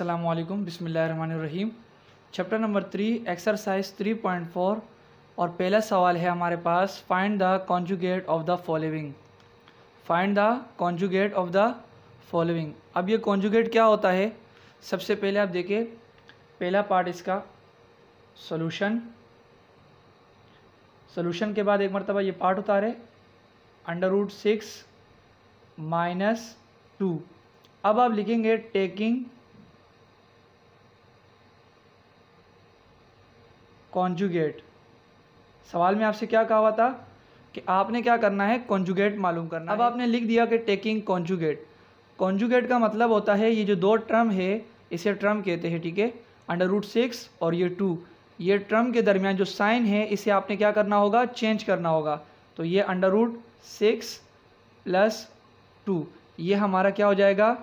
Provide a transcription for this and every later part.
Aslam Bismim chapter number three exercise three point four और पहला सवाल है हमारे पास find the conjugate of the following find the conjugate of the following अब ये कॉन्जुगेट क्या होता है सबसे पहले आप देखिए पहला पार्ट इसका सोलूशन सोलूशन के बाद एक मरतबा ये पार्ट उतारे under root six minus two अब आप लिखेंगे टेकिंग कॉन्जुगेट सवाल में आपसे क्या कहा हुआ था कि आपने क्या करना है कॉन्जुगेट मालूम करना अब आपने लिख दिया कि टेकिंग कॉन्जुगेट कॉन्जुगेट का मतलब होता है ये जो दो ट्रम है इसे ट्रम कहते हैं ठीक है अंडर रूट सिक्स और ये टू ये ट्रम के दरमियान जो साइन है इसे आपने क्या करना होगा चेंज करना होगा तो ये under root six plus two ये हमारा क्या हो जाएगा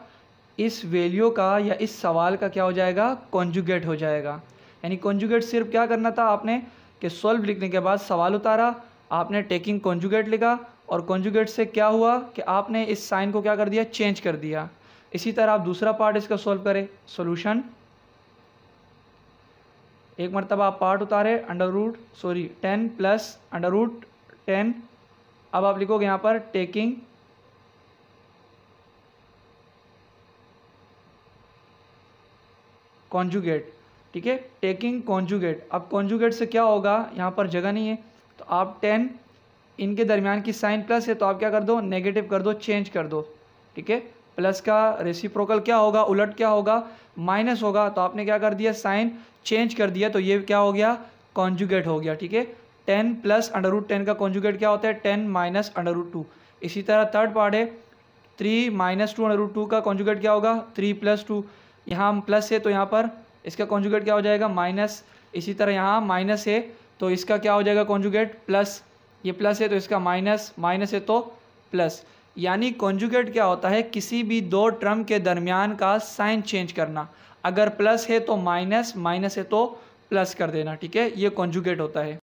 इस वैल्यू का या इस सवाल का क्या हो जाएगा कॉन्जुगेट हो जाएगा यानी कॉन्जुगेट सिर्फ क्या करना था आपने कि सॉल्व लिखने के बाद सवाल उतारा आपने टेकिंग कॉन्जुगेट लिखा और कॉन्जुगेट से क्या हुआ कि आपने इस साइन को क्या कर दिया चेंज कर दिया इसी तरह आप दूसरा पार्ट इसका सॉल्व करें सोल्यूशन एक मरतबा आप पार्ट उतारे under root sorry ten plus under root ten अब आप लिखोगे यहाँ पर टेकिंग कॉन्जुगेट ठीक है टेकिंग कॉन्जुगेट अब कॉन्जुगेट से क्या होगा यहाँ पर जगह नहीं है तो आप टेन इनके दरमियान की साइन प्लस है तो आप क्या कर दो नेगेटिव कर दो चेंज कर दो ठीक है प्लस का रेसिप्रोकल क्या होगा उलट क्या होगा माइनस होगा तो आपने क्या कर दिया साइन चेंज कर दिया तो ये क्या हो गया कॉन्जुगेट हो गया ठीक है ten plus under root ten का कॉन्जुगेट क्या होता है ten minus under root two इसी तरह थर्ड पार्ट है three minus two under root two का कॉन्जुगेट क्या होगा थ्री प्लस टू यहाँ प्लस है तो यहाँ पर इसका कॉन्जुगेट क्या हो जाएगा माइनस इसी तरह यहाँ माइनस है तो इसका क्या हो जाएगा कॉन्जुगेट प्लस ये प्लस है तो इसका माइनस माइनस है तो प्लस यानी कॉन्जुगेट क्या होता है किसी भी दो ट्रम के दरमियान का साइन चेंज करना अगर प्लस है तो माइनस माइनस है तो प्लस कर देना ठीक है ये कॉन्जुगेट होता है